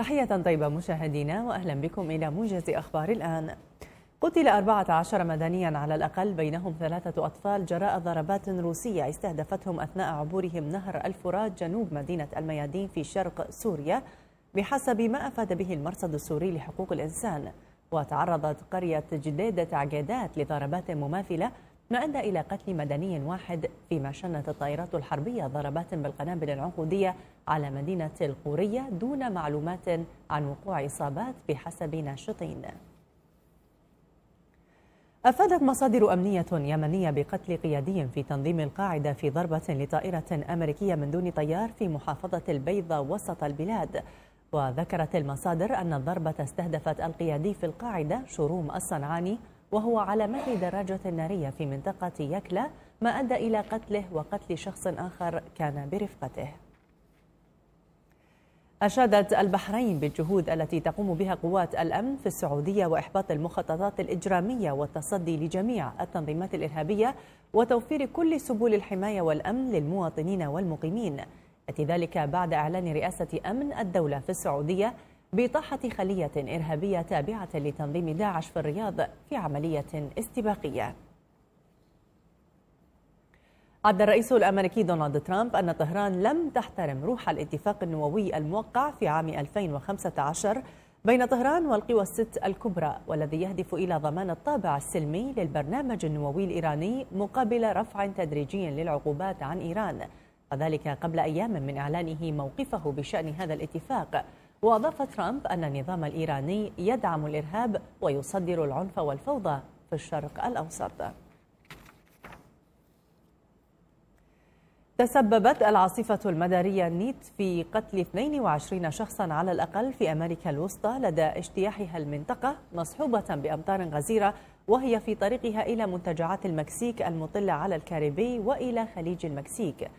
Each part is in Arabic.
تحية طيبة مشاهدينا وأهلا بكم إلى موجز أخبار الآن قتل 14 مدنيا على الأقل بينهم ثلاثة أطفال جراء ضربات روسية استهدفتهم أثناء عبورهم نهر الفرات جنوب مدينة الميادين في شرق سوريا بحسب ما أفاد به المرصد السوري لحقوق الإنسان وتعرضت قرية جديدة عقيدات لضربات مماثلة ما أدى إلى قتل مدني واحد فيما شنت الطائرات الحربية ضربات بالقنابل العنقودية على مدينة القورية دون معلومات عن وقوع إصابات بحسب ناشطين أفادت مصادر أمنية يمنية بقتل قيادي في تنظيم القاعدة في ضربة لطائرة أمريكية من دون طيار في محافظة البيضة وسط البلاد وذكرت المصادر أن الضربة استهدفت القيادي في القاعدة شروم الصنعاني وهو على متن دراجة نارية في منطقة يكلا ما أدى إلى قتله وقتل شخص آخر كان برفقته أشادت البحرين بالجهود التي تقوم بها قوات الأمن في السعودية وإحباط المخططات الإجرامية والتصدي لجميع التنظيمات الإرهابية وتوفير كل سبل الحماية والأمن للمواطنين والمقيمين يأتي ذلك بعد إعلان رئاسة أمن الدولة في السعودية بطاحة خلية إرهابية تابعة لتنظيم داعش في الرياض في عملية استباقية عد الرئيس الأمريكي دونالد ترامب أن طهران لم تحترم روح الاتفاق النووي الموقع في عام 2015 بين طهران والقوى الست الكبرى والذي يهدف إلى ضمان الطابع السلمي للبرنامج النووي الإيراني مقابل رفع تدريجي للعقوبات عن إيران وذلك قبل أيام من إعلانه موقفه بشأن هذا الاتفاق وأضاف ترامب أن النظام الإيراني يدعم الإرهاب ويصدر العنف والفوضى في الشرق الأوسط تسببت العاصفة المدارية نيت في قتل 22 شخصا على الأقل في أمريكا الوسطى لدى اجتياحها المنطقة مصحوبة بأمطار غزيرة وهي في طريقها إلى منتجعات المكسيك المطلة على الكاريبي وإلى خليج المكسيك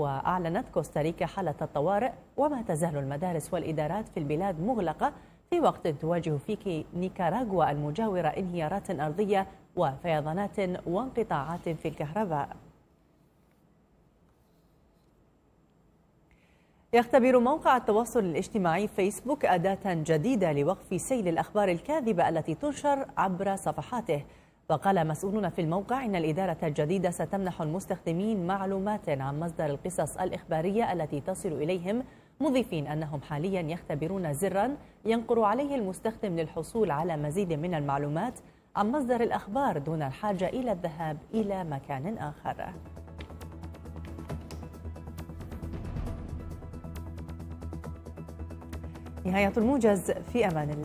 وأعلنت كوستاريكا حالة الطوارئ وما تزال المدارس والإدارات في البلاد مغلقة في وقت تواجه فيه نيكاراغوا المجاورة انهيارات أرضية وفيضانات وانقطاعات في الكهرباء يختبر موقع التواصل الاجتماعي فيسبوك أداة جديدة لوقف سيل الأخبار الكاذبة التي تنشر عبر صفحاته وقال مسؤولون في الموقع إن الإدارة الجديدة ستمنح المستخدمين معلومات عن مصدر القصص الإخبارية التي تصل إليهم مضيفين أنهم حاليا يختبرون زرا ينقر عليه المستخدم للحصول على مزيد من المعلومات عن مصدر الأخبار دون الحاجة إلى الذهاب إلى مكان آخر نهاية الموجز في أمان الله